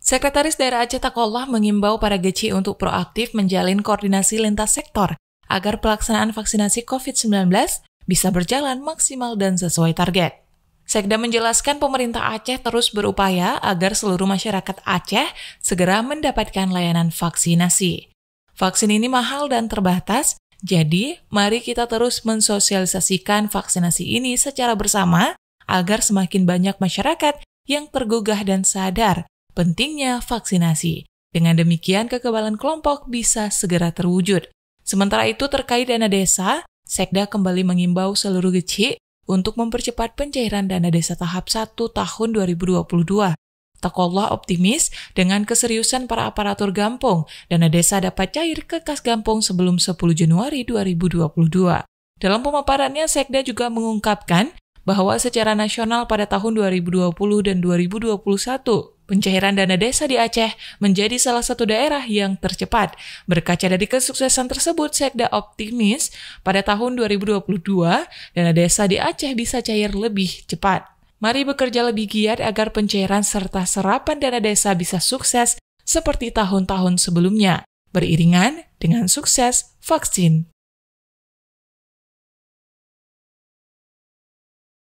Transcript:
Sekretaris Daerah Aceh Takollah mengimbau para geci untuk proaktif menjalin koordinasi lintas sektor agar pelaksanaan vaksinasi COVID-19 bisa berjalan maksimal dan sesuai target. Sekda menjelaskan pemerintah Aceh terus berupaya agar seluruh masyarakat Aceh segera mendapatkan layanan vaksinasi. Vaksin ini mahal dan terbatas, jadi mari kita terus mensosialisasikan vaksinasi ini secara bersama agar semakin banyak masyarakat yang tergugah dan sadar pentingnya vaksinasi. Dengan demikian, kekebalan kelompok bisa segera terwujud. Sementara itu, terkait dana desa, Sekda kembali mengimbau seluruh geci untuk mempercepat pencairan dana desa tahap 1 tahun 2022. Takollah optimis dengan keseriusan para aparatur gampung, dana desa dapat cair ke kas gampung sebelum 10 Januari 2022. Dalam pemaparannya, Sekda juga mengungkapkan bahwa secara nasional pada tahun 2020 dan 2021 Pencairan dana desa di Aceh menjadi salah satu daerah yang tercepat. Berkaca dari kesuksesan tersebut, Sekda optimis pada tahun 2022 dana desa di Aceh bisa cair lebih cepat. Mari bekerja lebih giat agar pencairan serta serapan dana desa bisa sukses seperti tahun-tahun sebelumnya, beriringan dengan sukses vaksin.